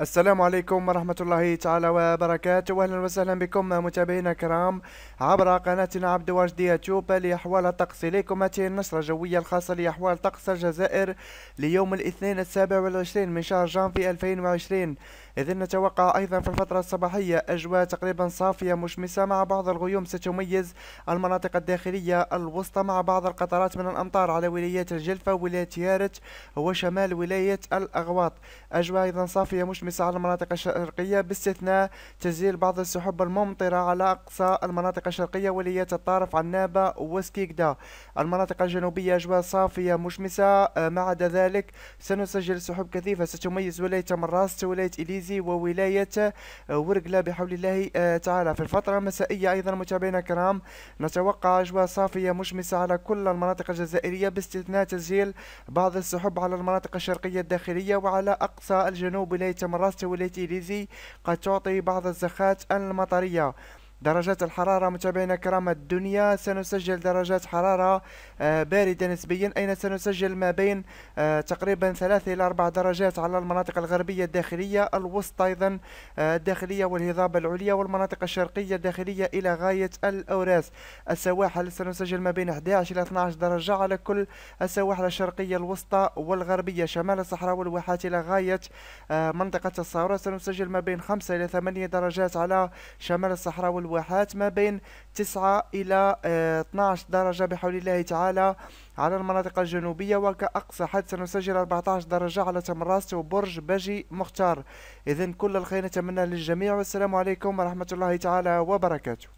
السلام عليكم ورحمة الله تعالى وبركاته واهلا وسهلا بكم متابعينا الكرام عبر قناتنا عبد وجدي يوتيوب لأحوال الطقس إليكم هذه النشرة الجوية الخاصة لأحوال طقس الجزائر ليوم الاثنين السابع والعشرين من شهر جانفي 2020 إذ نتوقع أيضا في الفترة الصباحية أجواء تقريبا صافية مشمسة مع بعض الغيوم ستميز المناطق الداخلية الوسطى مع بعض القطرات من الأمطار على ولايات الجلفة ولاية يارت وشمال ولاية الأغواط أجواء أيضا صافية مشمسة على المناطق الشرقية باستثناء تسجيل بعض السحب الممطرة على أقصى المناطق الشرقية ولايات الطارف عنابة وسكيكدا المناطق الجنوبية أجواء صافية مشمسة آه، ما عدا ذلك سنسجل سحب كثيفة ستميز ولاية مراست ولاية إليزي المنجليزي وولاية آه، ورقلة بحول الله آه، تعالى في الفترة المسائية أيضا متابعينا الكرام نتوقع أجواء صافية مشمسة على كل المناطق الجزائرية باستثناء تسجيل بعض السحب على المناطق الشرقية الداخلية وعلى أقصى الجنوب ولاية مراسة ولاية إليزي قد تعطي بعض الزخات المطرية درجات الحرارة متابعينا كرامة الدنيا سنسجل درجات حرارة آه، باردة نسبيا أين سنسجل ما بين آه، تقريبا ثلاثة إلى أربع درجات على المناطق الغربية الداخلية الوسطى أيضا آه، الداخلية والهضاب العليا والمناطق الشرقية الداخلية إلى غاية الأوراس السواحل سنسجل ما بين 11 إلى 12 درجة على كل السواحل الشرقية الوسطى والغربية شمال الصحراء والواحات إلى غاية منطقة الصورة سنسجل ما بين 5 إلى 8 درجات على شمال الصحراء وال الواحات ما بين 9 إلى 12 آه، درجة بحول الله تعالى على المناطق الجنوبية وكأقصى حد سنسجل 14 درجة على تمراست وبرج بجي مختار إذا كل الخير نتمنى للجميع والسلام عليكم ورحمة الله تعالى وبركاته